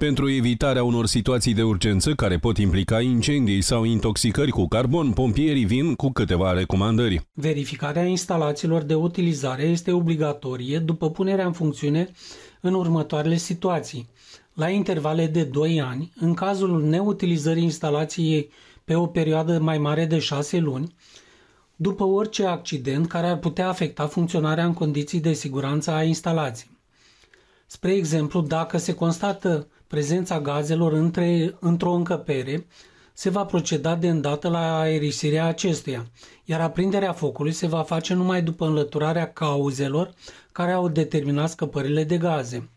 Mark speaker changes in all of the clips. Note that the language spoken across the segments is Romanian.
Speaker 1: Pentru evitarea unor situații de urgență care pot implica incendii sau intoxicări cu carbon, pompierii vin cu câteva recomandări.
Speaker 2: Verificarea instalațiilor de utilizare este obligatorie după punerea în funcțiune în următoarele situații. La intervale de 2 ani, în cazul neutilizării instalației pe o perioadă mai mare de 6 luni, după orice accident care ar putea afecta funcționarea în condiții de siguranță a instalației. Spre exemplu, dacă se constată prezența gazelor între, într-o încăpere, se va proceda de îndată la aerisirea acestuia, iar aprinderea focului se va face numai după înlăturarea cauzelor care au determinat scăpările de gaze.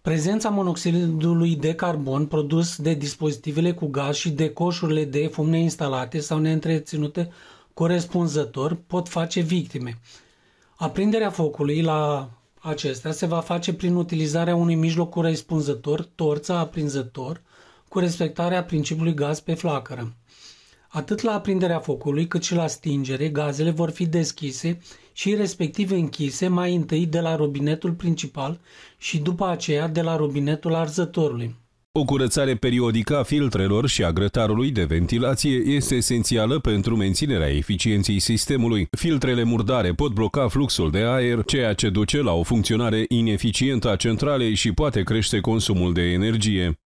Speaker 2: Prezența monoxidului de carbon produs de dispozitivele cu gaz și de coșurile de fum neinstalate sau neîntreținute corespunzător pot face victime. Aprinderea focului la acesta se va face prin utilizarea unui mijloc corespunzător, torța aprinzător, cu respectarea principiului gaz pe flacără. Atât la aprinderea focului cât și la stingere, gazele vor fi deschise și respectiv închise mai întâi de la robinetul principal și după aceea de la robinetul arzătorului.
Speaker 1: O curățare periodică a filtrelor și a grătarului de ventilație este esențială pentru menținerea eficienței sistemului. Filtrele murdare pot bloca fluxul de aer, ceea ce duce la o funcționare ineficientă a centralei și poate crește consumul de energie.